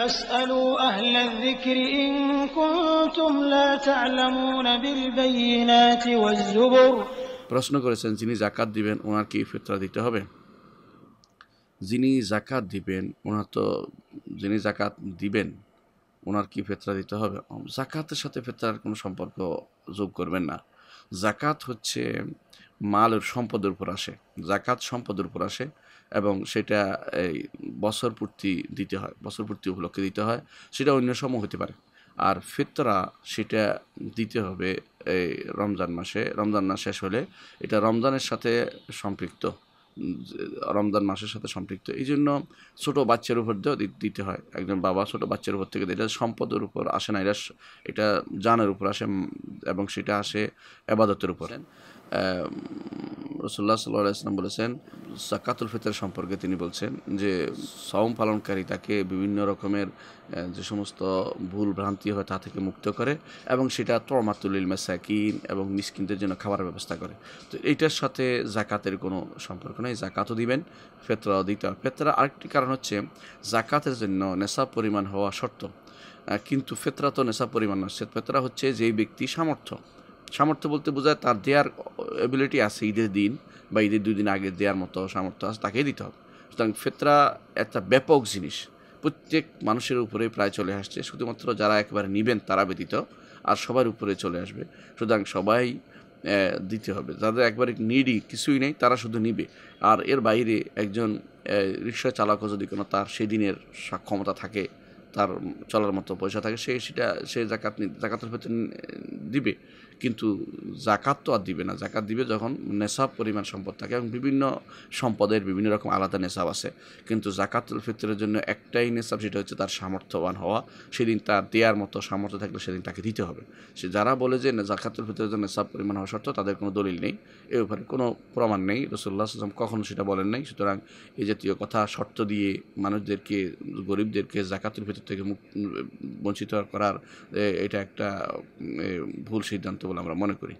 প্রশ্ন করেছেন যিনি জাকাত দিবেন ওনার কি ফিতরা দিতে হবে যিনি জাকাত দিবেন ওনার তো যিনি জাকাত দিবেন ওনার কি ফেতরা দিতে হবে জাকাতের সাথে ফেতরার কোনো সম্পর্ক যোগ করবেন না জাকাত হচ্ছে মালের সম্পদের উপর আসে জাকাত সম্পদের উপর আসে এবং সেটা এই বছর পূর্তি দিতে হয় বছর পূর্তি উপলক্ষে দিতে হয় সেটা অন্য সময় হতে পারে আর ফিতরা সেটা দিতে হবে এই রমজান মাসে রমজান মাস শেষ হলে এটা রমজানের সাথে সম্পৃক্ত রমজান মাসের সাথে সম্পৃক্ত এই জন্য ছোটো বাচ্চার উপর দিতে হয় একজন বাবা ছোটো বাচ্চার উপর থেকে এটা সম্পদের উপর আসে না এটা এটা জানের উপর আসে এবং সেটা আসে আবাদতের উপর রসুল্লাহ সাল্লাহ ইসলাম বলেছেন সাকাতুল ফিতর সম্পর্কে তিনি বলছেন যে সাওম পালনকারী তাকে বিভিন্ন রকমের যে সমস্ত ভুল ভ্রান্তি হয় তা থেকে মুক্ত করে এবং সেটা তরমাতুলিল মেসাকিন এবং মিসকিনদের জন্য খাবার ব্যবস্থা করে তো এইটার সাথে জাকাতের কোনো সম্পর্ক নেই জাকাতও দিবেন ফেতরাও দিতে হবে ফেতরা আরেকটি কারণ হচ্ছে জাকাতের জন্য নেশা পরিমাণ হওয়া শর্ত কিন্তু ফেতরা তো নেশা পরিমাণ নয় ফেতরা হচ্ছে যেই ব্যক্তি সামর্থ্য সামর্থ্য বলতে বোঝায় তার দেওয়ার অ্যাবিলিটি আছে ঈদের দিন বা ঈদের দুই দিন আগে দেওয়ার মতো সামর্থ্য আছে তাকেই দিতে হবে সুতরাং ফেতরা একটা ব্যাপক জিনিস প্রত্যেক মানুষের উপরে প্রায় চলে আসছে শুধুমাত্র যারা একবারে নিবেন তারা ব্যতীত আর সবার উপরে চলে আসবে সুতরাং সবাই দিতে হবে যাদের একবারে নিডি কিছুই নেই তারা শুধু নিবে আর এর বাইরে একজন রিক্সা চালকও যদি কোনো তার সেদিনের সক্ষমতা থাকে তার চলার মতো পয়সা থাকে সে সেটা সে জাকাত জাকাতের ভেতরে দিবে কিন্তু জাকাত তো আর দিবে না জাকাত দিবে যখন নেশাব পরিমাণ সম্পদ থাকে এবং বিভিন্ন সম্পদের বিভিন্ন রকম আলাদা নেশাব আছে কিন্তু জাকাতুল ফিতরের জন্য একটাই নেশাব সেটা হচ্ছে তার সামর্থ্যবান হওয়া সেদিন তার দেওয়ার মতো সামর্থ্য থাকলে সেদিন তাকে দিতে হবে সে যারা বলে যে জাকাতুল ফিতরের জন্য নেশাব পরিমাণ হওয়া সত্ত্বেও তাদের কোনো দলিল নেই এ ব্যাপারে কোনো প্রমাণ নেই রসুল্লাহ আসলাম কখনও সেটা বলেন নাই সুতরাং এই জাতীয় কথা শর্ত দিয়ে মানুষদেরকে গরিবদেরকে জাকাতুল ফিতর থেকে বঞ্চিত করার এটা একটা ভুল সিদ্ধান্ত বলে আমরা মনে করি